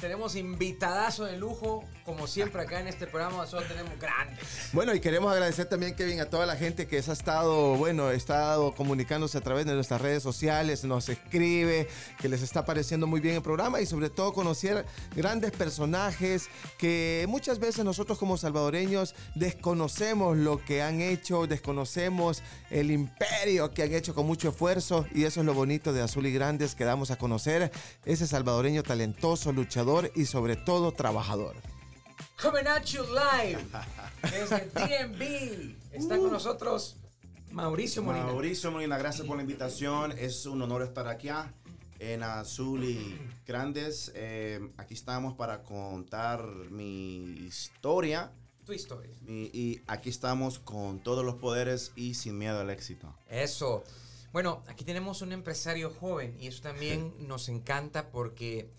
tenemos invitadazo de lujo, como siempre acá en este programa, Azul tenemos grandes. Bueno, y queremos agradecer también, Kevin, a toda la gente que ha estado, bueno, ha estado comunicándose a través de nuestras redes sociales, nos escribe, que les está pareciendo muy bien el programa y sobre todo conocer grandes personajes que muchas veces nosotros como salvadoreños desconocemos lo que han hecho, desconocemos el imperio que han hecho con mucho esfuerzo y eso es lo bonito de Azul y Grandes que damos a conocer ese salvadoreño talentoso luchador y sobre todo trabajador. Coming at you live desde TMB. Está con nosotros Mauricio Molina. Mauricio Molina, gracias por la invitación. Es un honor estar aquí ah, en Azul y Grandes. Eh, aquí estamos para contar mi historia. Tu historia. y, aquí estamos con todos los poderes y sin miedo al éxito. Eso. Bueno, aquí tenemos un empresario joven y eso también nos encanta porque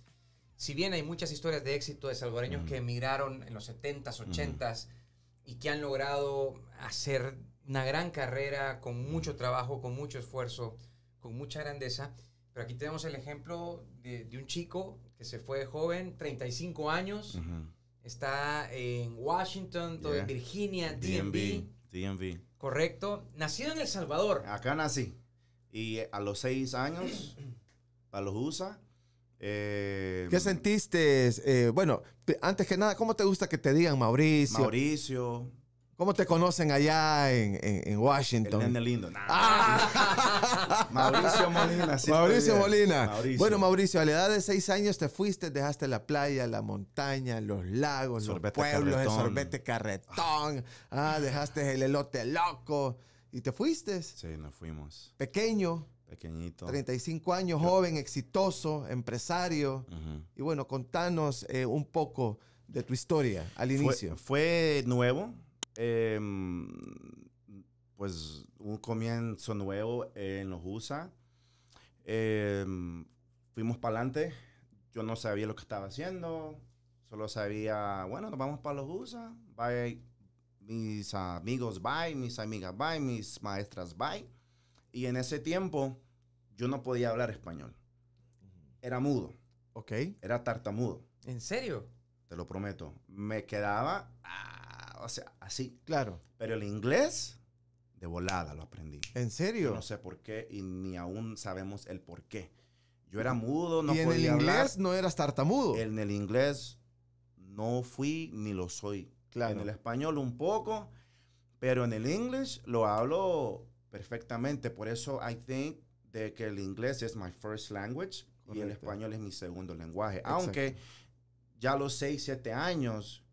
si bien hay muchas historias de éxito de salvadoreños que emigraron en los 70s, 80s y que han logrado hacer una gran carrera con mucho trabajo, con mucho esfuerzo, con mucha grandeza, pero aquí tenemos el ejemplo de, un chico que se fue joven, 35 años, está en Washington, Virginia, DMV. DMV. Correcto. Nacido en El Salvador. Acá nací. Y a los 6 años, para los USA, eh, ¿Qué sentiste? Eh, bueno, antes que nada, ¿cómo te gusta que te digan Mauricio? Mauricio. ¿Cómo te conocen allá en, en, Washington? El lindo. Ah. Mauricio Molina. Mauricio Molina. Bueno, Mauricio, a la edad de seis años te fuiste, dejaste la playa, la montaña, los lagos, los pueblos, el sorbete carretón. Ah, dejaste el elote loco y te fuiste. Sí, nos fuimos. Pequeño. Pequeñito. 35 años, joven, exitoso, empresario. Y bueno, contanos eh, un poco de tu historia al inicio. Fue, nuevo. Em, pues un comienzo nuevo en los USA. Em, fuimos para adelante. Yo no sabía lo que estaba haciendo. Solo sabía, bueno, nos vamos para los USA. Bye. Mis amigos, bye. Mis amigas, bye. Mis maestras, bye. Y en ese tiempo yo no podía hablar español. Era mudo. Ok. Era tartamudo. ¿En serio? Te lo prometo. Me quedaba, ah, o sea, así. Claro. Pero el inglés, de volada lo aprendí. ¿En serio? no sé por qué y ni aún sabemos el por qué. Yo era mudo, no ¿Y en el inglés no eras tartamudo? En el inglés no fui ni lo soy. Claro. En el español un poco, pero en el inglés lo hablo perfectamente. Por eso I think de que el inglés es my first language y el español es mi segundo lenguaje. Aunque ya a los 6, 7 años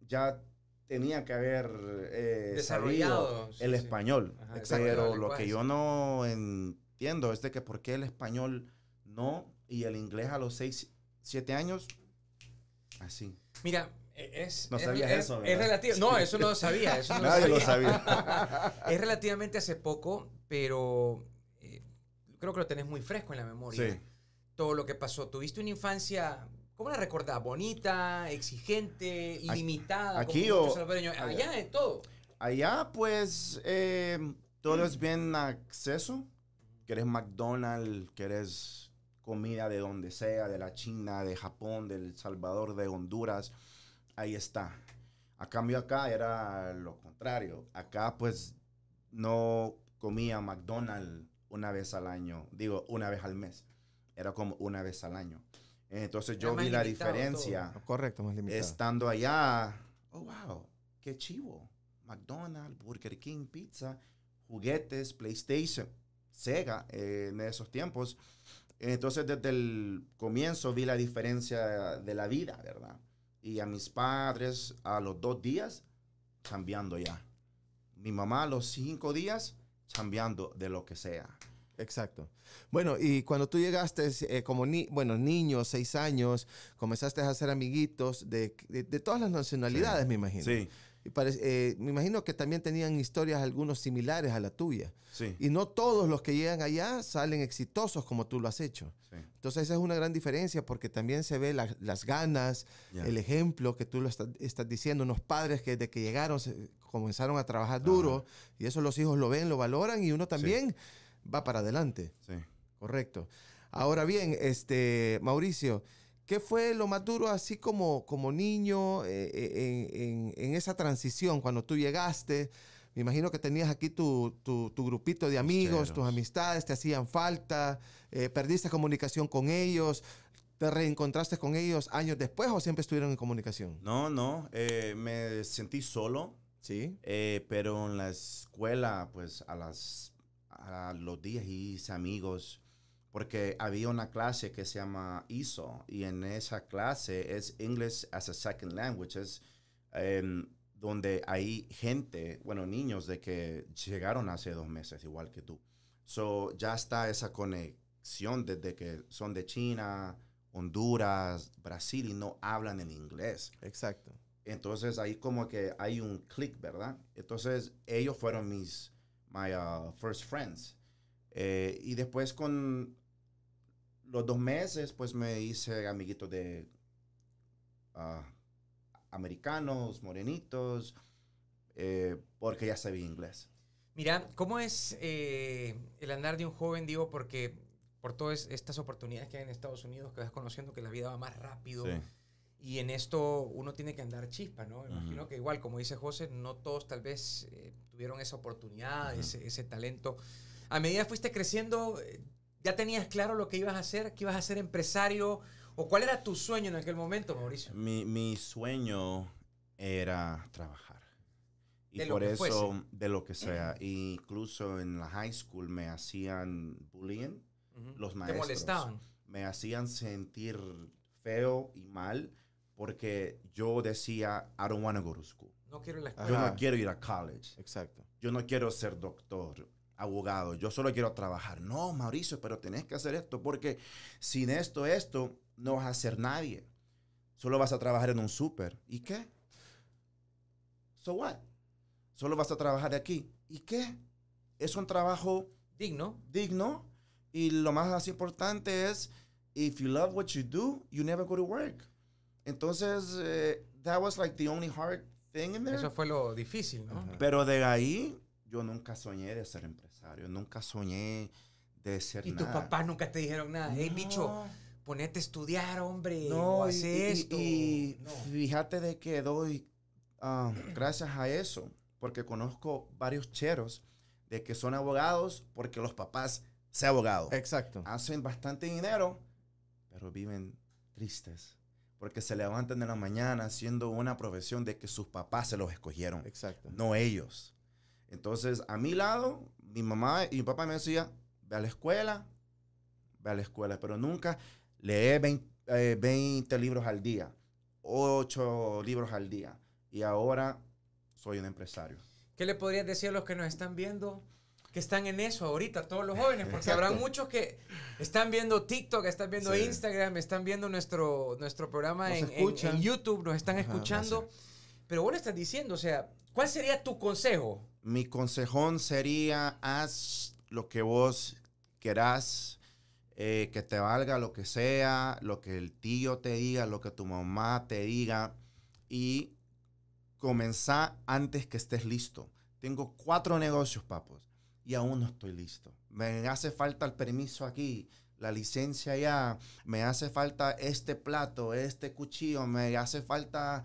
ya tenía que haber eh, desarrollado el español. pero lo que yo no entiendo es de que por qué el español no y el inglés a los 6, 7 años así. Mira, es, no sabías eso. Es relativo. No, eso no sabía. Nadie lo sabía. es relativamente hace poco, pero eh, creo que lo tenés muy fresco en la memoria. Todo lo que pasó. Tuviste una infancia, ¿cómo la recordás? Bonita, exigente, ilimitada, Aquí o. Allá. allá de todo. Allá, pues, eh, todo es bien acceso. Querés McDonald's, querés comida de donde sea, de la China, de Japón, del El Salvador, de Honduras ahí está. A cambio acá era lo contrario. Acá pues no comía McDonald's una vez al año, digo, una vez al mes. Era como una vez al año. Entonces yo vi la diferencia. Correcto, más limitado. Estando allá, oh wow, qué chivo. McDonald's, Burger King, pizza, juguetes, PlayStation, Sega en esos tiempos. Entonces desde el comienzo vi la diferencia de la vida, ¿verdad? y a mis padres a los dos días cambiando ya. Mi mamá a los cinco días cambiando de lo que sea. Exacto. Bueno, y cuando tú llegaste eh, como ni bueno, niño, seis años, comenzaste a hacer amiguitos de, todas las nacionalidades, me imagino. Sí. Eh, me imagino que también tenían historias algunos similares a la tuya. Y no todos los que llegan allá salen exitosos como tú lo has hecho. Entonces esa es una gran diferencia porque también se ve las ganas, el ejemplo que tú lo estás diciendo, unos padres que desde que llegaron comenzaron a trabajar duro y eso los hijos lo ven, lo valoran y uno también va para adelante. Correcto. Ahora bien, este Mauricio, ¿Qué fue lo más duro así como, como niño eh, eh, en, esa transición cuando tú llegaste? Me imagino que tenías aquí tu, tu, grupito de amigos, tus amistades, te hacían falta, eh, perdiste comunicación con ellos, te reencontraste con ellos años después o siempre estuvieron en comunicación? No, no, me sentí solo. Sí. pero en la escuela, pues a, las, a los días hice amigos porque había una clase que se llama ISO y en esa clase es English as a Second Language, es em, donde hay gente, bueno, niños de que llegaron hace dos meses, igual que tú. So, ya está esa conexión desde que son de China, Honduras, Brasil y no hablan en inglés. Exacto. Entonces ahí como que hay un clic, ¿verdad? Entonces ellos fueron mis, my uh, first friends. Eh, y después con los dos meses, pues me hice amiguito de ah, americanos, morenitos, eh, porque ya sabía inglés. Mira, ¿cómo es eh, el andar de un joven? Digo, porque por todas estas oportunidades que hay en Estados Unidos, que vas conociendo que la vida va más rápido. Y en esto uno tiene que andar chispa, ¿no? Imagino que igual, como dice José, no todos tal vez eh, tuvieron esa oportunidad, ese, ese, talento. A medida fuiste creciendo, ¿Ya tenías claro lo que ibas a hacer? ¿Que ibas a ser empresario? ¿O cuál era tu sueño en aquel momento, eh, Mauricio? Mi, sueño era trabajar. Y por eso, de lo que sea. Incluso en la high school me hacían bullying los maestros. molestaban. Me hacían sentir feo y mal porque yo decía, I don't want to go to school. No quiero la escuela. Yo no quiero ir a college. Exacto. Yo no quiero ser doctor abogado, yo solo quiero trabajar. No, Mauricio, pero tenés que hacer esto porque sin esto, esto, no vas a hacer nadie. Solo vas a trabajar en un súper. ¿Y qué? So what? Solo vas a trabajar de aquí. ¿Y qué? Es un trabajo digno. Digno. Y lo más importante es, if you love what you do, you never go to work. Entonces, eh, that was like the only hard thing in there. Eso fue lo difícil, ¿no? Pero de ahí, yo nunca soñé de ser empresario yo Nunca soñé de ser ¿Y nada. Y tus papás nunca te dijeron nada. he Hey, bicho, ponete a estudiar, hombre. No, hace y, fíjate de que doy ah, gracias a eso, porque conozco varios cheros de que son abogados porque los papás se abogados. Exacto. Hacen bastante dinero, pero viven tristes porque se levantan de la mañana haciendo una profesión de que sus papás se los escogieron. Exacto. No ellos. Entonces, a mi lado, mi mamá y mi papá me decían, ve a la escuela, ve a la escuela, pero nunca lee 20, eh, libros al día, 8 libros al día. Y ahora soy un empresario. ¿Qué le podrías decir a los que nos están viendo? que están en eso ahorita, todos los jóvenes, porque habrá muchos que están viendo TikTok, están viendo Instagram, están viendo nuestro, nuestro programa en, YouTube, nos están escuchando. Pero Pero bueno, estás diciendo, o sea, ¿cuál sería tu consejo mi consejón sería, haz lo que vos querás, eh, que te valga lo que sea, lo que el tío te diga, lo que tu mamá te diga, y comenzá antes que estés listo. Tengo cuatro negocios, papos, y aún no estoy listo. Me hace falta el permiso aquí, la licencia allá, me hace falta este plato, este cuchillo, me hace falta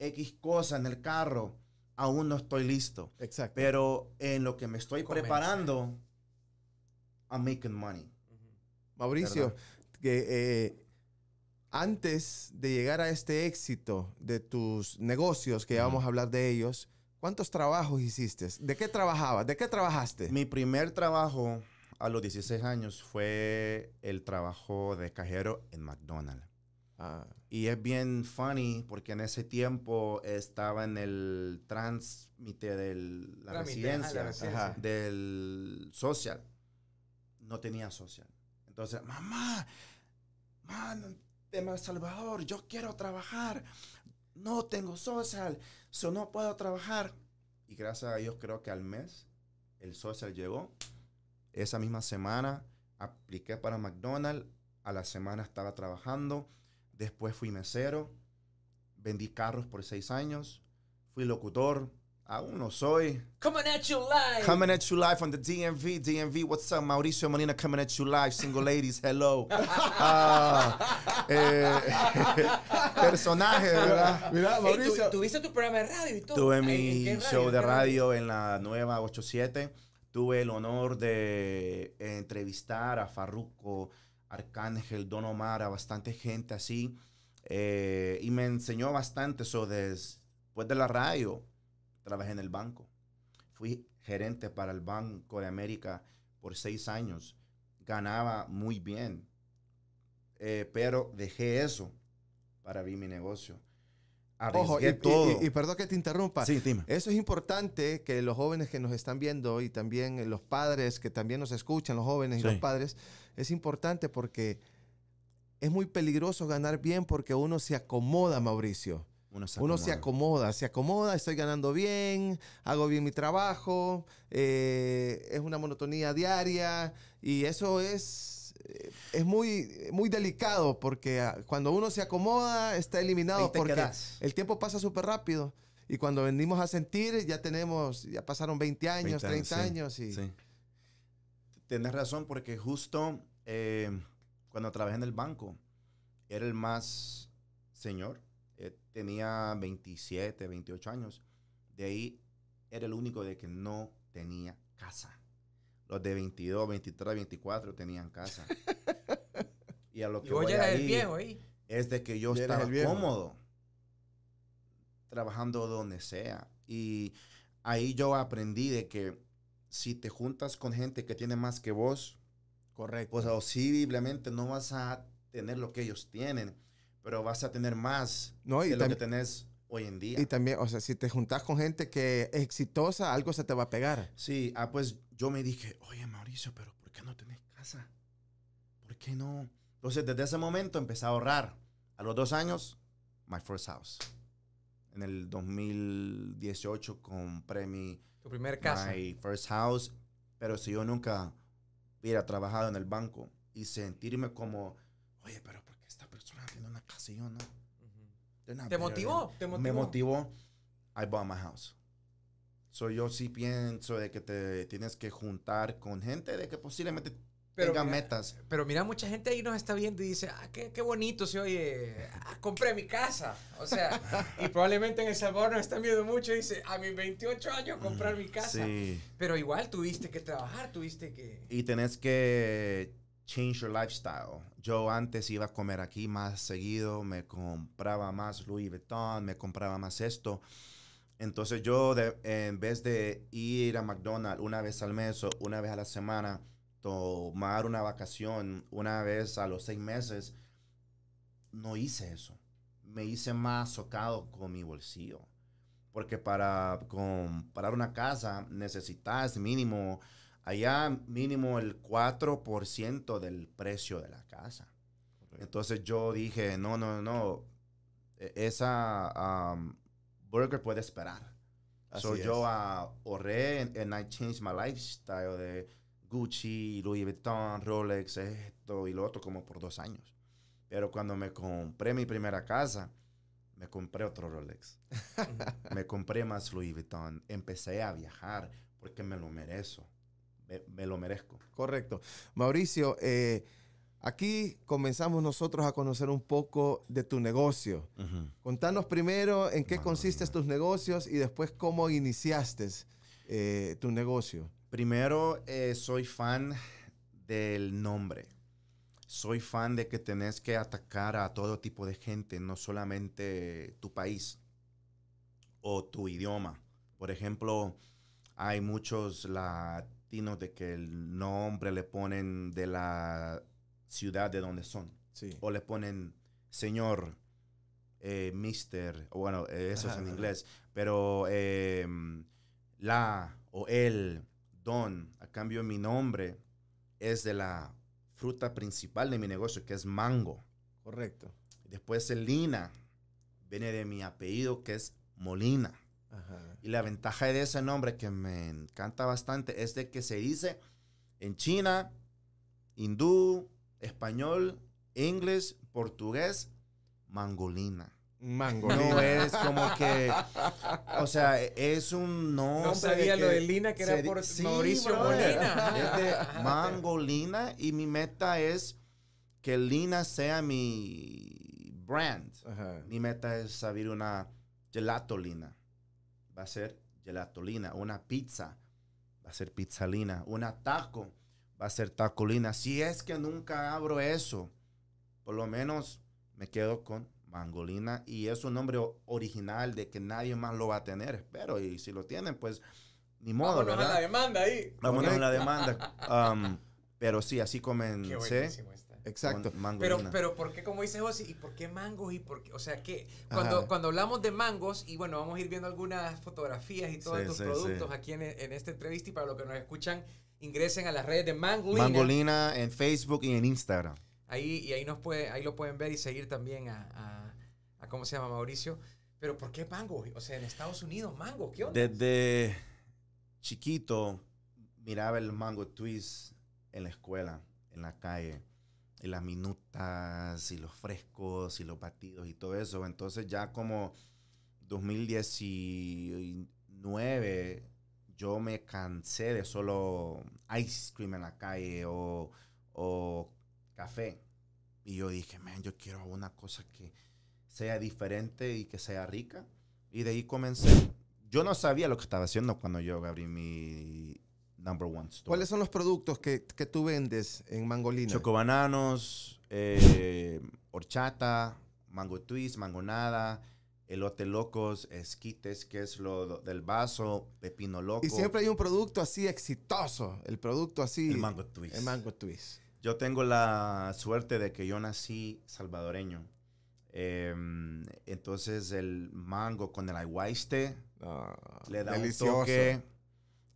X cosa en el carro aún no estoy listo. Exacto. Pero en lo que me estoy preparando, I'm making money. Mauricio, que eh, antes de llegar a este éxito de tus negocios, que ya vamos a hablar de ellos, ¿cuántos trabajos hiciste? ¿De qué trabajabas? ¿De qué trabajaste? Mi primer trabajo a los 16 años fue el trabajo de cajero en McDonald's y es bien funny porque en ese tiempo estaba en el trámite de la, residencia, del social. No tenía social. Entonces, mamá, man, de Salvador, yo quiero trabajar. No tengo social, yo no puedo trabajar. Y gracias a Dios creo que al mes el social llegó. Esa misma semana apliqué para McDonald's. A la semana estaba trabajando Después fui mesero, vendí carros por seis años, fui locutor, aún no soy. Coming at you live. Coming at you live on the DMV. DMV, what's up? Mauricio Molina coming at you live. Single ladies, hello. ah, eh, personaje, ¿verdad? Mira, Mauricio. tuviste tu programa de radio y todo. Tuve mi show de radio en la nueva 87. Tuve el honor de entrevistar a Farruko Arcángel, Don Omar, a bastante gente así. Eh, y me enseñó bastante. eso después de la radio, trabajé en el banco. Fui gerente para el Banco de América por seis años. Ganaba muy bien. Eh, pero dejé eso para abrir mi negocio. Ojo, y, todo. Y, perdón que te interrumpa. Sí, Eso es importante que los jóvenes que nos están viendo y también los padres que también nos escuchan, los jóvenes y los padres, es importante porque es muy peligroso ganar bien porque uno se acomoda, Mauricio. Uno se acomoda. se acomoda, estoy ganando bien, hago bien mi trabajo, eh, es una monotonía diaria y eso es, eh, es muy, muy delicado porque ah, cuando uno se acomoda está eliminado porque el tiempo pasa súper rápido y cuando venimos a sentir ya tenemos, ya pasaron 20 años, 30 años y... Tienes razón, porque justo eh, cuando trabajé en el banco, era el más señor, eh, tenía 27, 28 años. De ahí era el único de que no tenía casa. Los de 22, 23, 24 tenían casa. y a lo que voy ahí, Es de que yo estaba cómodo trabajando donde sea. Y ahí yo aprendí de que si te juntas con gente que tiene más que vos, pues correcto, pues posiblemente no vas a tener lo que ellos tienen, pero vas a tener más no, lo que tenés hoy en día. Y también, o sea, si te juntas con gente que es exitosa, algo se te va a pegar. Sí, ah, pues yo me dije, oye Mauricio, pero ¿por qué no tenés casa? ¿Por qué no? Entonces, desde ese momento empecé a ahorrar. A los dos años, my first house. En el 2018 compré mi tu primer casa. My first house. Pero si yo nunca hubiera trabajado en el banco y sentirme como, oye, pero ¿por qué esta persona tiene una casa y yo no? ¿Te, motivó? ¿Te motivó? Me motivó. I bought my house. So yo sí pienso de que te tienes que juntar con gente de que posiblemente pero mira, metas. Pero mira, mucha gente ahí nos está viendo y dice, ah, qué, bonito se oye, ah, compré mi casa. O sea, y probablemente en El Salvador no está viendo mucho dice, a mis 28 años comprar mi casa. Pero igual tuviste que trabajar, tuviste que... Y tenés que change your lifestyle. Yo antes iba a comer aquí más seguido, me compraba más Louis Vuitton, me compraba más esto. Entonces yo, en vez de ir a McDonald's una vez al mes o una vez a la semana, tomar una vacación una vez a los seis meses, no hice eso. Me hice más socado con mi bolsillo. Porque para comprar una casa necesitas mínimo, allá mínimo el 4% del precio de la casa. Entonces yo dije, no, no, no, e, esa burger puede esperar. Así es. yo a ahorré and, and I changed my lifestyle de Gucci, Louis Vuitton, Rolex, esto y lo otro, como por dos años. Pero cuando me compré mi primera casa, me compré otro Rolex. me compré más Louis Vuitton. Empecé a viajar porque me lo merezco. Me, lo merezco. Correcto. Mauricio, eh, aquí comenzamos nosotros a conocer un poco de tu negocio. Contanos primero en qué consisten tus negocios y después cómo iniciaste eh, tu negocio. Primero, eh, soy fan del nombre. Soy fan de que tenés que atacar a todo tipo de gente, no solamente tu país o tu idioma. Por ejemplo, hay muchos latinos de que el nombre le ponen de la ciudad de donde son. O le ponen señor, eh, mister, o bueno, eso es en inglés, pero em, la o él don a cambio de mi nombre es de la fruta principal de mi negocio, que es mango. Correcto. Después el lina viene de mi apellido, que es Molina. Y la ventaja de ese nombre que me encanta bastante es de que se dice en China, hindú, español, inglés, portugués, mangolina mango. No es como que. O sea, es un No sabía lo de Lina, que era por sí, Mauricio Es de mango y mi meta es que Lina sea mi brand. Mi meta es abrir una gelatolina Va a ser gelatolina Una pizza. Va a ser pizza Lina. Un taco. Va a ser taco Lina. Si es que nunca abro eso, por lo menos me quedo con Mangolina y es un nombre original de que nadie más lo va a tener, espero. Y si lo tienen, pues ni modo, Vámonos a la demanda ahí. Vámonos a la demanda. pero sí, así comen Qué Exacto. Pero, pero ¿por qué, como dices José, y por qué mangos? y por O sea, que cuando, cuando hablamos de mangos, y bueno, vamos a ir viendo algunas fotografías y todos estos productos aquí en, esta entrevista, y para los que nos escuchan, ingresen a las redes de Mangolina. Mangolina en Facebook y en Instagram. Ahí, y ahí, nos puede, ahí lo pueden ver y seguir también a ¿cómo se llama? Mauricio. Pero ¿por qué mango? O sea, en Estados Unidos, mango, ¿qué onda? Desde chiquito miraba el mango twist en la escuela, en la calle, y las minutas, y los frescos, y los batidos, y todo eso. Entonces ya como 2019, yo me cansé de solo ice cream en la calle o, o café. Y yo dije, man, yo quiero una cosa que sea diferente y que sea rica. Y de ahí comencé. Yo no sabía lo que estaba haciendo cuando yo abrí mi number one store. ¿Cuáles son los productos que, que tú vendes en Mangolina? Chocobananos, eh, horchata, mango twist, mangonada, elote locos, esquites, que es lo del vaso, pepino loco. Y siempre hay un producto así exitoso, el producto así. El mango twist. El mango twist. Yo tengo la suerte de que yo nací salvadoreño. Em, entonces el mango con el aguaiste ah, le da un toque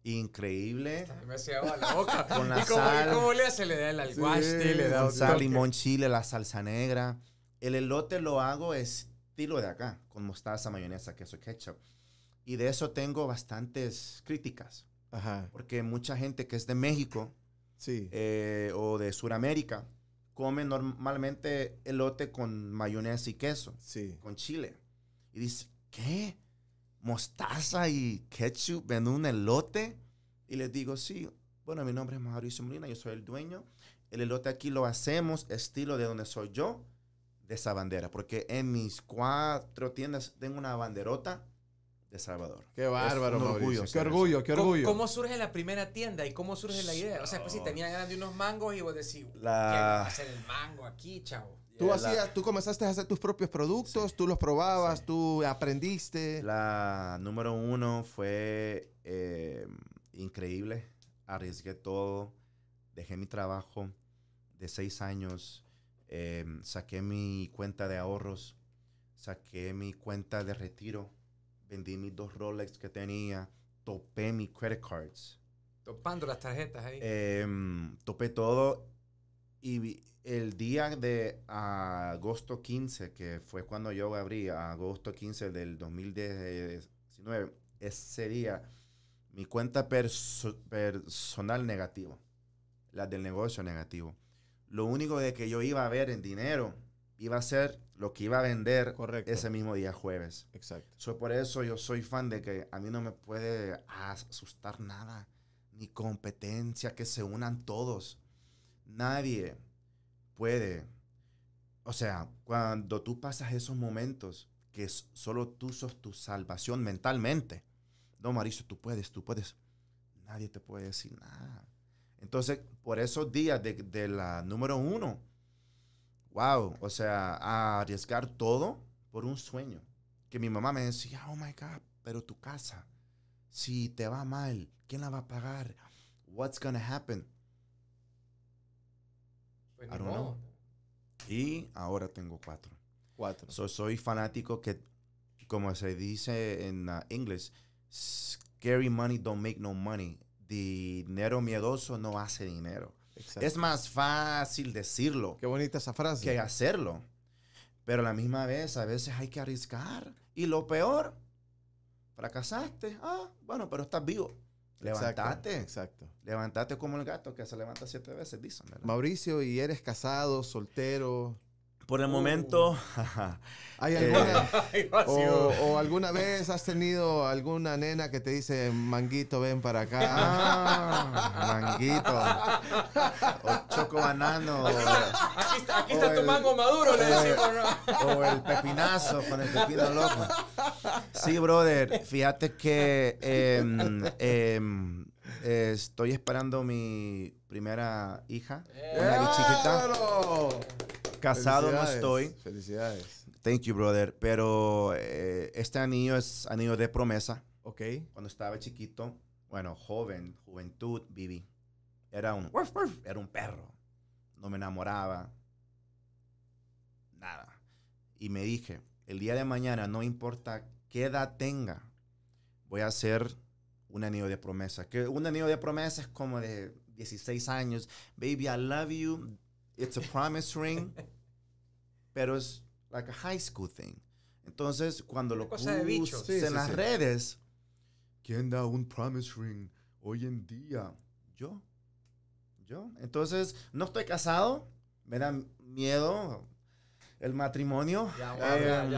increíble. Me la boca. con la ¿Y cómo le hace? Le da el aguaiste, le da sal, limón, chile, la salsa negra. El elote lo hago estilo de acá, con mostaza, mayonesa, queso, ketchup. Y de eso tengo bastantes críticas. Porque mucha gente que es de México sí. Eh, o de Sudamérica come normalmente elote con mayonesa y queso. Sí. Con chile. Y dice, ¿qué? ¿Mostaza y ketchup en un elote? Y les digo, sí, bueno, mi nombre es Mauricio Molina, yo soy el dueño. El elote aquí lo hacemos estilo de donde soy yo, de esa bandera. Porque en mis cuatro tiendas tengo una banderota de Salvador. Qué bárbaro, qué orgullo, qué orgullo. ¿Cómo, surge la primera tienda y cómo surge la idea? O sea, pues si tenía ganas de unos mangos y vos decís, la... ¿qué hacer el mango aquí, chavo? Tú, eh, tú comenzaste a hacer tus propios productos, tú los probabas, tú aprendiste. La número uno fue eh, increíble. Arriesgué todo. Dejé mi trabajo de seis años. Eh, saqué mi cuenta de ahorros. Saqué mi cuenta de retiro vendí mis dos Rolex que tenía, topé mis credit cards. Topando las tarjetas ahí. Em, topé todo y el día de agosto 15, que fue cuando yo abrí, agosto 15 del 2019, ese día mi cuenta personal negativa, la del negocio negativo. Lo único de que yo iba a ver en dinero iba a ser lo que iba a vender ese mismo día jueves. Exacto. por eso yo soy fan de que a mí no me puede asustar nada, ni competencia, que se unan todos. Nadie puede. O sea, cuando tú pasas esos momentos que solo tú sos tu salvación mentalmente. No, Mariso, tú puedes, tú puedes. Nadie te puede decir nada. Entonces, por esos días de, de la número uno, wow, o sea, arriesgar todo por un sueño. Que mi mamá me decía, oh my God, pero tu casa, si te va mal, ¿quién la va a pagar? What's gonna happen? Pues I don't know. Y ahora tengo cuatro. Cuatro. soy fanático que, como se dice en ah, inglés, scary money don't make no money. Dinero miedoso no hace dinero. Es más fácil decirlo. Qué bonita esa frase. Que hacerlo. Pero a la misma vez, a veces hay que arriesgar. Y lo peor, fracasaste. Ah, bueno, pero estás vivo. Levantate. Exacto. Levantate como el gato que se levanta siete veces, dicen. Mauricio, y eres casado, soltero. Por el oh. momento. ¿Hay eh, alguna, o, alguna vez has tenido alguna nena que te dice, manguito, ven para acá? Ah, manguito. O choco banano. Aquí, está, tu mango maduro, le decimos. O el pepinazo con el pepino loco. Sí, brother. Fíjate que eh, estoy esperando mi primera hija. Una chiquita. Casado no estoy. Felicidades. Thank you, brother. Pero eh, este anillo es anillo de promesa. Ok. Cuando estaba chiquito, bueno, joven, juventud, viví. Era un, era un perro. No me enamoraba. Nada. Y me dije, el día de mañana, no importa qué edad tenga, voy a hacer un anillo de promesa. Que un anillo de promesa es como de 16 años. Baby, I love you. It's a promise ring. pero es like a high school thing. Entonces, cuando lo puse en las redes, ¿quién da un promise ring hoy en día? Yo. Yo. Entonces, no estoy casado, me da miedo el matrimonio. eh,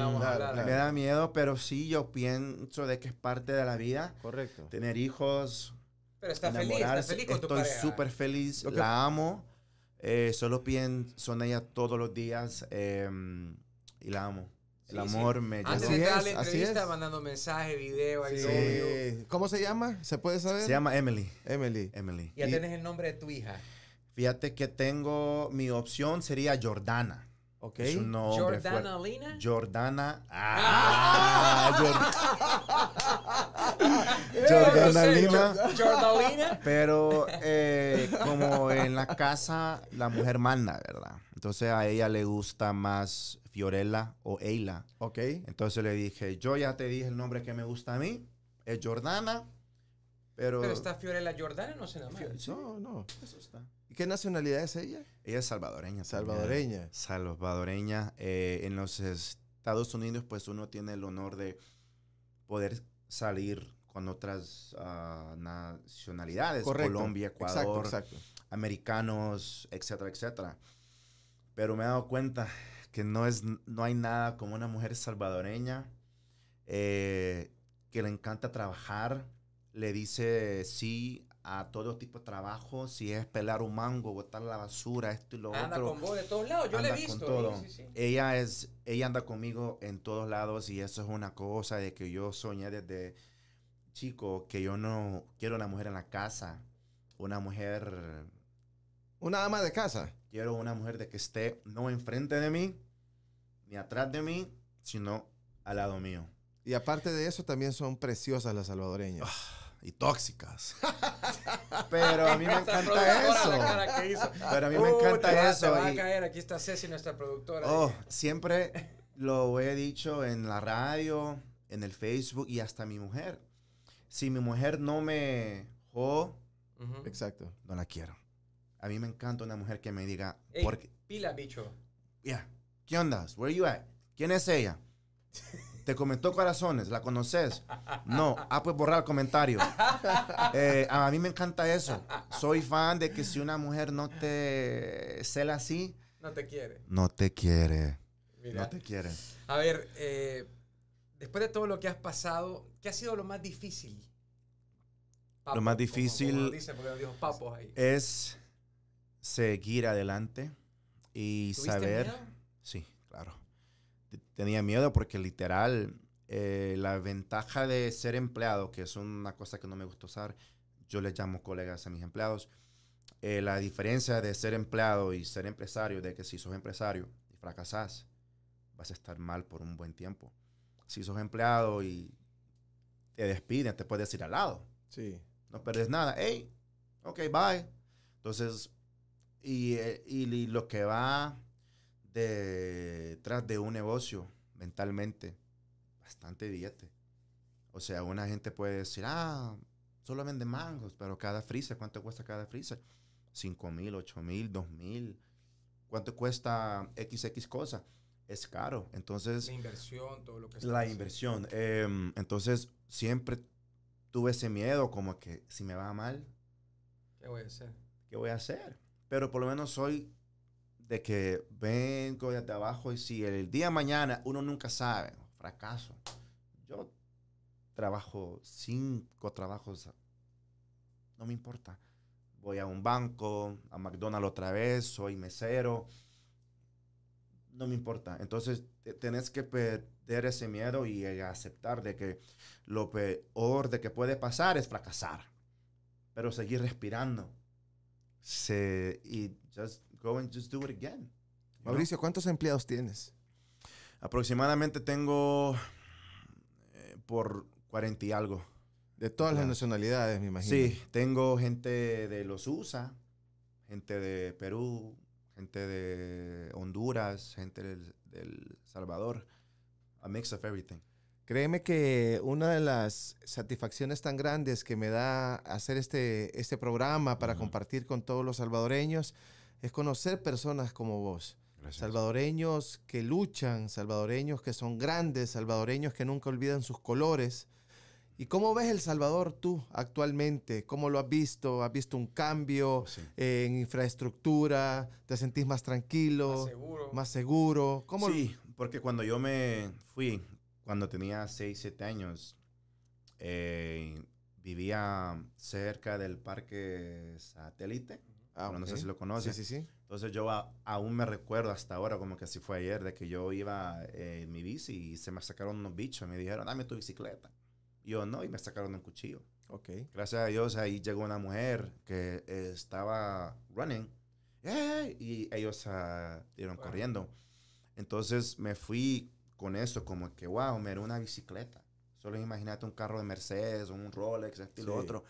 me da miedo, pero sí yo pienso de que es parte de la vida. Correcto. Tener hijos. Pero está feliz, Estoy súper feliz, la amo. Eh, solo pienso son ella todos los días em, y la amo. El amor me lleva Así mandando mensaje, videos ¿Cómo se llama? ¿Se puede saber? Se llama Emily. Emily. Emily. ¿Ya tienes el nombre de tu hija? Fíjate que tengo, mi opción sería Jordana. Okay. Es Jordana Lina. Jordana. Ah, ah Jordana Lima. Pero eh, como en la casa la mujer manda, ¿verdad? Entonces a ella le gusta más Fiorella o Eila. Ok. Entonces le dije, yo ya te dije el nombre que me gusta a mí. Es Jordana. Pero, está Fiorella Jordana, no se más. No, no, eso está. ¿Y qué nacionalidad es ella? Ella es salvadoreña. Pues, salvadoreña. Salvadoreña. Eh, en los Estados Unidos, pues uno tiene el honor de poder salir con otras ah, nacionalidades. Colombia, Ecuador, americanos, etcétera, etcétera. Pero me he dado cuenta que no, es, no hay nada como una mujer salvadoreña eh, que le encanta trabajar, le dice sí a todo tipo de trabajo, si es pelar un mango, botar la basura, esto y lo otro. Anda con vos de todos lados, yo le he visto. Ella es, ella anda conmigo en todos lados y eso es una cosa de que yo soñé desde chico que yo no quiero una mujer en la casa, una mujer una ama de casa. Quiero una mujer de que esté no enfrente de mí ni atrás de mí, sino al lado mío. Y aparte de eso también son preciosas las salvadoreñas. Ah y tóxicas. Pero a mí me encanta eso. Pero a mí me encanta eso. Aquí está Ceci, nuestra productora. Oh, siempre lo he dicho en la radio, en el Facebook y hasta mi mujer. Si mi mujer no me jo, exacto, no la quiero. A mí me encanta una mujer que me diga, porque pila bicho. Yeah. ¿Qué onda? Where you at? ¿Quién es ella? Te comentó corazones, ¿la conoces? No. Ah, pues borrar el comentario. Eh, a mí me encanta eso. Soy fan de que si una mujer no te cela así. No te quiere. No te quiere. no te quiere. A ver, eh, después de todo lo que has pasado, ¿qué ha sido lo más difícil? lo más difícil. dice, porque ahí. Es seguir adelante y saber. Sí tenía miedo porque literal eh, la ventaja de ser empleado, que es una cosa que no me gusta usar, yo le llamo colegas a mis empleados, eh, la diferencia de ser empleado y ser empresario, de que si sos empresario y fracasás, vas a estar mal por un buen tiempo. Si sos empleado y te despiden, te puedes ir al lado. Sí. No perdes nada. Hey, ok, bye. Entonces, y, eh, y lo que va detrás de un negocio mentalmente bastante diete. O sea, una gente puede decir, ah, solo vende mangos, pero cada freezer, ¿cuánto cuesta cada freezer? 5 mil, 8 mil, 2 mil. ¿Cuánto cuesta XX cosa? Es caro. Entonces. La inversión, todo lo que La inversión. Em, entonces, siempre tuve ese miedo, como que si me va mal. ¿Qué voy a hacer? ¿Qué voy a hacer? Pero por lo menos hoy de que vengo de abajo y si el día mañana uno nunca sabe, fracaso. Yo trabajo cinco trabajos, no me importa. Voy a un banco, a McDonald's otra vez, soy mesero, no me importa. Entonces tenés que perder ese miedo y eh, aceptar de que lo peor de que puede pasar es fracasar, pero seguir respirando. Se, y just again. Mauricio, ¿cuántos empleados tienes? Aproximadamente tengo eh, por 40 y algo. De todas las nacionalidades, me imagino. Sí, tengo gente de los USA, gente de Perú, gente de Honduras, gente del, Salvador. A mix of everything. Créeme que una de las satisfacciones tan grandes que me da hacer este, este programa para compartir con todos los salvadoreños es conocer personas como vos. Salvadoreños que luchan, salvadoreños que son grandes, salvadoreños que nunca olvidan sus colores. ¿Y cómo ves El Salvador tú actualmente? ¿Cómo lo has visto? ¿Has visto un cambio oh, eh, en infraestructura? ¿Te sentís más tranquilo? Más seguro. sí, porque cuando yo me fui, cuando tenía 6, 7 años, eh, vivía cerca del parque satélite Ah, bueno, no sé si lo conoces. Sí, sí, sí. Entonces yo aún me recuerdo hasta ahora, como que así fue ayer, de que yo iba eh, en mi bici y se me sacaron unos bichos. Me dijeron, dame tu bicicleta. yo no, y me sacaron un cuchillo. Ok. Gracias a Dios ahí llegó una mujer que eh, estaba running. Y ellos se ah, dieron corriendo. Entonces me fui con eso, como que, wow, me era una bicicleta. Solo imagínate un carro de Mercedes, un Rolex, este y lo otro.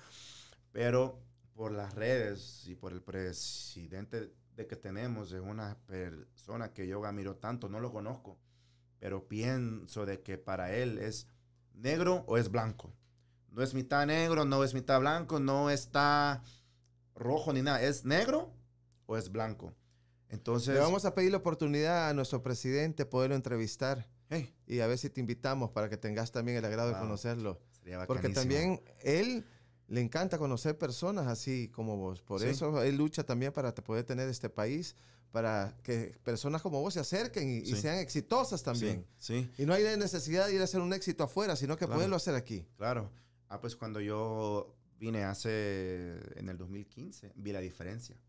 Pero por las redes y por el presidente de que tenemos, es una persona que yo admiro tanto, no lo conozco, pero pienso de que para él es negro o es blanco. No es mitad negro, no es mitad blanco, no está rojo ni nada. ¿Es negro o es blanco? Entonces. Le vamos a pedir la oportunidad a nuestro presidente poderlo entrevistar. Y a ver si te invitamos para que tengas también el agrado de conocerlo. Sería Porque también él le encanta conocer personas así como vos. Por eso él lucha también para poder tener este país, para que personas como vos se acerquen y, sean exitosas también. Sí. Y no hay necesidad de ir a hacer un éxito afuera, sino que poderlo hacer aquí. Claro. Ah, pues cuando yo vine hace, en el 2015, vi la diferencia.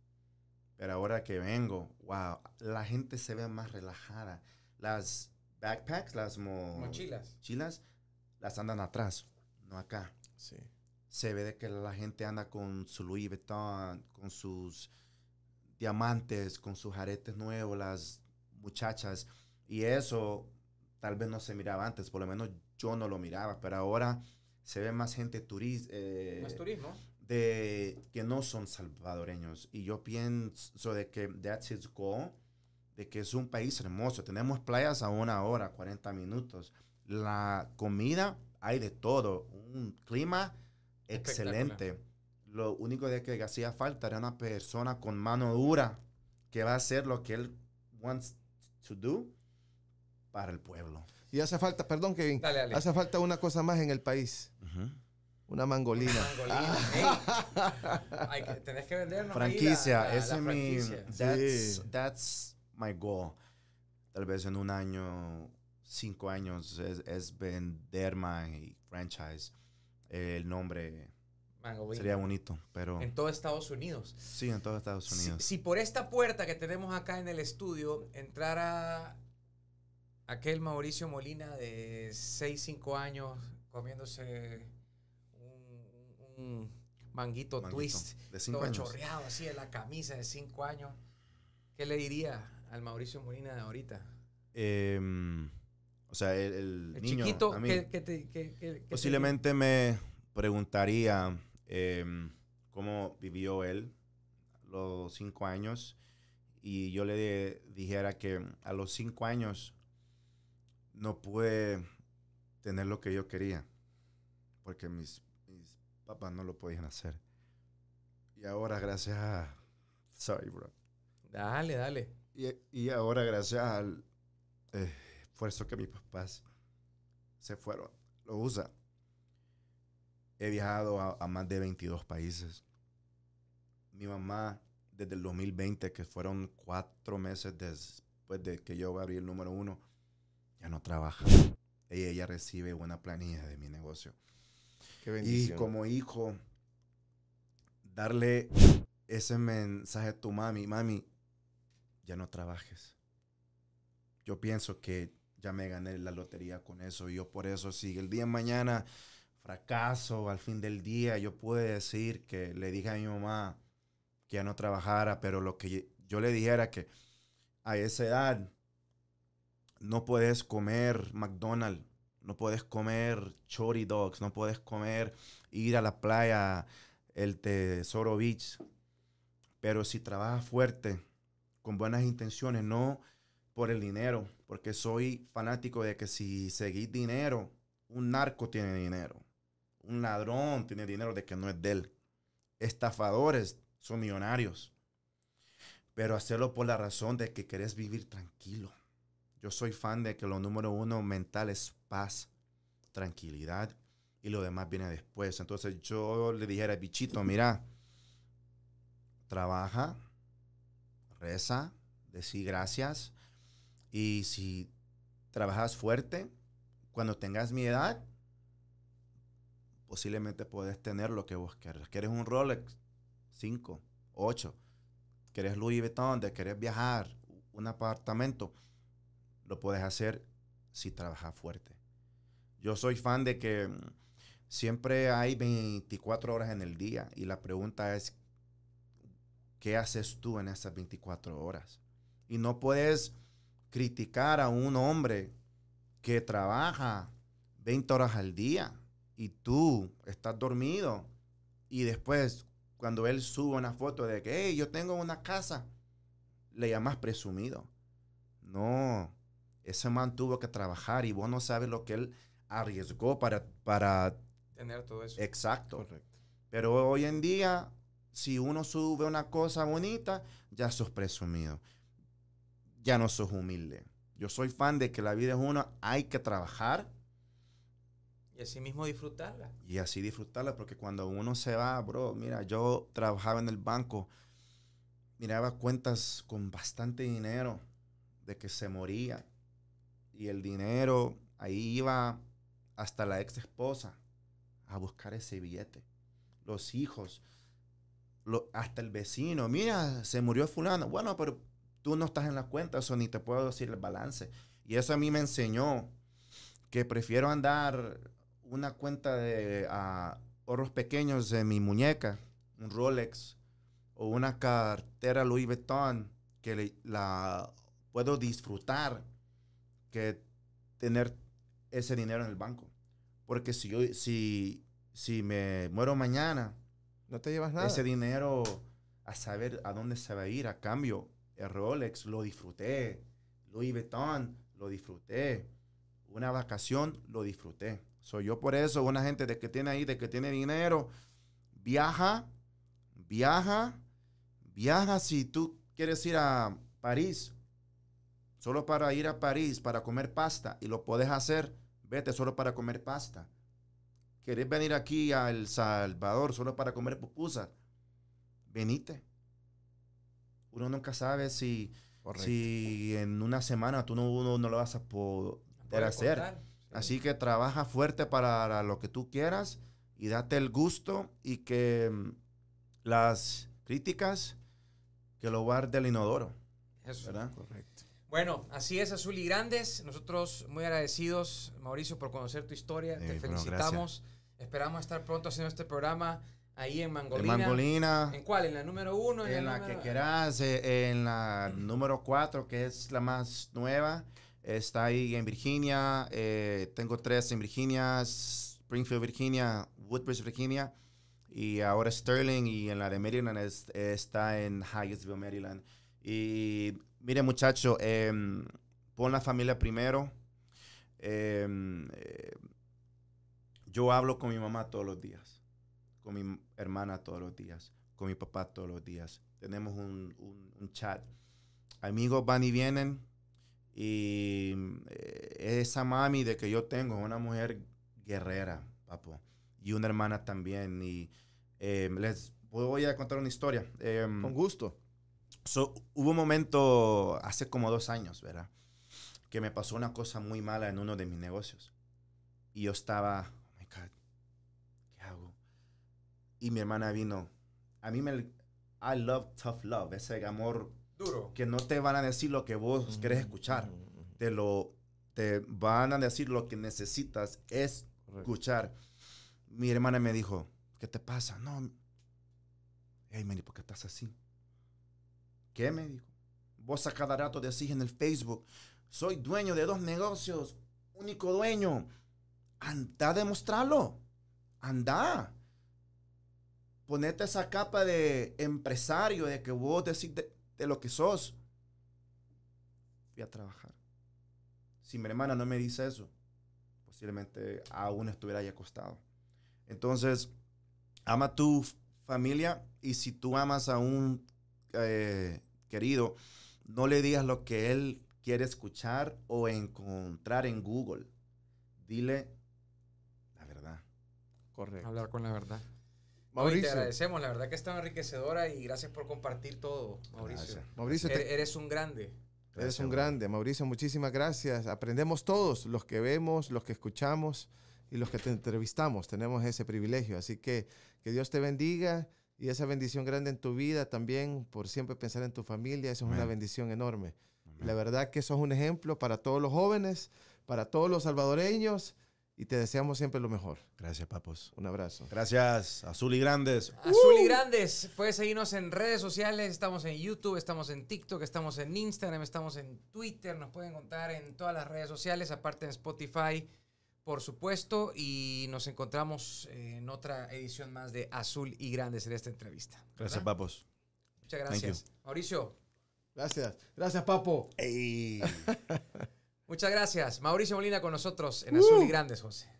Pero ahora que vengo, wow, la gente se ve más relajada. Las backpacks, las mochilas. mochilas, las andan atrás, no acá. Sí se ve que la gente anda con su Louis Vuitton, con sus diamantes, con sus aretes nuevos, las muchachas. Y eso tal vez no se miraba antes, por lo menos yo no lo miraba, pero ahora se ve más gente turista. Eh, más turismo. De que no son salvadoreños. Y yo pienso de que that's its go, de que es un país hermoso. Tenemos playas a una hora, 40 minutos. La comida, hay de todo. Un clima excelente. Lo único de que hacía falta era una persona con mano dura que va a hacer lo que él wants to do para el pueblo. Y hace falta, perdón Kevin, hace falta una cosa más en el país. Una mangolina. que, Franquicia, ese es mi. That's, my goal. Tal vez en un año, cinco años, es, es vender my franchise el nombre Sería bonito, pero... En todo Estados Unidos. Sí, en todo Estados Unidos. Si, por esta puerta que tenemos acá en el estudio entrara aquel Mauricio Molina de 6, 5 años comiéndose un, un manguito, twist, de 5 todo años. chorreado así en la camisa de 5 años, ¿qué le diría al Mauricio Molina de ahorita? Em, o sea, el, niño, chiquito posiblemente me preguntaría em, cómo vivió él los cinco años y yo le dijera que a los cinco años no pude tener lo que yo quería porque mis, papás no lo podían hacer. Y ahora gracias a... Sorry, bro. Dale, dale. Y, ahora gracias al... Eh, esfuerzo que mis papás se fueron, lo usa. He viajado a, más de 22 países. Mi mamá, desde el 2020, que fueron cuatro meses después de que yo abrí el número uno, ya no trabaja. Ella, ella recibe buena planilla de mi negocio. Qué Y como hijo, darle ese mensaje a tu mami, mami, ya no trabajes. Yo pienso que ya me gané la lotería con eso. Y yo por eso, si el día de mañana fracaso, al fin del día, yo pude decir que le dije a mi mamá que ya no trabajara, pero lo que yo le dijera que a esa edad no puedes comer McDonald's, no puedes comer chori dogs, no puedes comer ir a la playa, el Tesoro Beach. Pero si trabajas fuerte, con buenas intenciones, no por el dinero, porque soy fanático de que si seguís dinero, un narco tiene dinero, un ladrón tiene dinero de que no es de él, estafadores son millonarios, pero hacerlo por la razón de que querés vivir tranquilo. Yo soy fan de que lo número uno mental es paz, tranquilidad y lo demás viene después. Entonces yo le dijera, bichito, mira, trabaja, reza, decí gracias y si trabajas fuerte, cuando tengas mi edad, posiblemente puedes tener lo que vos querés. ¿Quieres un Rolex? 5, 8. ¿Quieres Louis Vuitton? ¿Quieres viajar? ¿Un apartamento? Lo puedes hacer si trabajas fuerte. Yo soy fan de que mm, siempre hay 24 horas en el día y la pregunta es, ¿qué haces tú en esas 24 horas? Y no puedes criticar a un hombre que trabaja 20 horas al día y tú estás dormido y después cuando él sube una foto de que, yo tengo una casa, le llamas presumido. No, ese man tuvo que trabajar y vos no sabes lo que él arriesgó para... para Tener todo eso. Exacto. Correcto. Pero hoy en día, si uno sube una cosa bonita, ya sos presumido ya no sos humilde. Yo soy fan de que la vida es una, hay que trabajar. Y así mismo disfrutarla. Y así disfrutarla, porque cuando uno se va, bro, mira, yo trabajaba en el banco, miraba cuentas con bastante dinero de que se moría. Y el dinero ahí iba hasta la ex esposa a buscar ese billete. Los hijos, hasta el vecino, mira, se murió fulano. Bueno, pero tú no estás en las cuentas o ni te puedo decir el balance. Y eso a mí me enseñó que prefiero andar una cuenta de ah, ahorros pequeños de mi muñeca, un Rolex o una cartera Louis Vuitton que la puedo disfrutar que tener ese dinero en el banco. Porque si yo si, si me muero mañana, no te llevas nada. Ese dinero a saber a dónde se va a ir a cambio el Rolex lo disfruté. Louis Vuitton lo disfruté. Una vacación lo disfruté. Soy yo por eso, una gente de que tiene ahí, de que tiene dinero, viaja, viaja, viaja. Si tú quieres ir a París, solo para ir a París, para comer pasta, y lo puedes hacer, vete solo para comer pasta. ¿Querés venir aquí a El Salvador solo para comer pupusas? Venite uno nunca sabe si, si en una semana tú no, no lo vas a poder hacer. Así que trabaja fuerte para lo que tú quieras y date el gusto y que mm, las críticas que lo guarde el inodoro. Eso. Bueno, así es, Azul y Grandes. Nosotros muy agradecidos, Mauricio, por conocer tu historia. Te eh, felicitamos. Esperamos estar pronto haciendo este programa. Ahí en Mangolina. En cuál? ¿En la número uno? En, la, que quieras, eh, en la número cuatro, que es la más nueva. Está ahí en Virginia. Eh, tengo tres en Virginia, Springfield, Virginia, Woodbridge, Virginia. Y ahora Sterling y en la de Maryland está en Hyattsville, Maryland. Y mire muchacho, em, pon la familia primero. Em, eh, yo hablo con mi mamá todos los días con mi hermana todos los días, con mi papá todos los días. Tenemos un, un, chat. Amigos van y vienen. Y eh, esa mami de que yo tengo es una mujer guerrera, papo. Y una hermana también. Y eh, les voy a contar una historia. Em, con gusto. hubo un momento hace como dos años, ¿verdad? Que me pasó una cosa muy mala en uno de mis negocios. Y yo estaba y mi hermana vino. A mí me... I love tough love, ese amor duro. Que no te van a decir lo que vos querés escuchar. Te lo... Te van a decir lo que necesitas es escuchar. Mi hermana me dijo, ¿qué te pasa? No. Hey, Manny, ¿por qué estás así? ¿Qué me dijo? Vos a cada rato decís en el Facebook, soy dueño de dos negocios, único dueño. Anda a demostrarlo. Anda ponete esa capa de empresario, de que vos decís de, lo que sos. Voy a trabajar. Si mi hermana no me dice eso, posiblemente aún estuviera ahí acostado. Entonces, ama tu familia y si tú amas a un eh, querido, no le digas lo que él quiere escuchar o encontrar en Google. Dile la verdad. Correcto. Hablar con la verdad. Mauricio. te agradecemos, la verdad que es tan enriquecedora y gracias por compartir todo, Mauricio. Mauricio, eres un grande. eres un grande, Mauricio, muchísimas gracias. Aprendemos todos, los que vemos, los que escuchamos y los que te entrevistamos, tenemos ese privilegio. Así que que Dios te bendiga y esa bendición grande en tu vida también, por siempre pensar en tu familia, eso es una bendición enorme. La verdad que eso es un ejemplo para todos los jóvenes, para todos los salvadoreños y te deseamos siempre lo mejor. Gracias, papos. Un abrazo. Gracias, Azul y Grandes. Uh. Azul y Grandes. Puedes seguirnos en redes sociales. Estamos en YouTube, estamos en TikTok, estamos en Instagram, estamos en Twitter. Nos pueden encontrar en todas las redes sociales, aparte en Spotify, por supuesto. Y nos encontramos en otra edición más de Azul y Grandes en esta entrevista. Gracias, papos. Muchas gracias. Mauricio. Gracias. Gracias, papo. Muchas gracias. Mauricio Molina con nosotros en uh. Azul y Grandes, José.